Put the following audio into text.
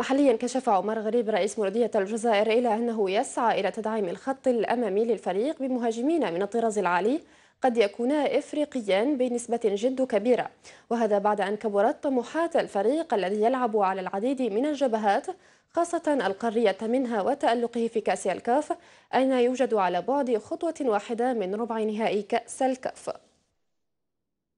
محليا كشف عمر غريب رئيس مرديه الجزائر إلى أنه يسعى إلى تدعيم الخط الأمامي للفريق بمهاجمين من الطراز العالي قد يكونا إفريقيان بنسبة جد كبيرة وهذا بعد أن كبرت طموحات الفريق الذي يلعب على العديد من الجبهات خاصة القارية منها وتألقه في كأس الكاف أين يوجد على بعد خطوة واحدة من ربع نهائي كأس الكاف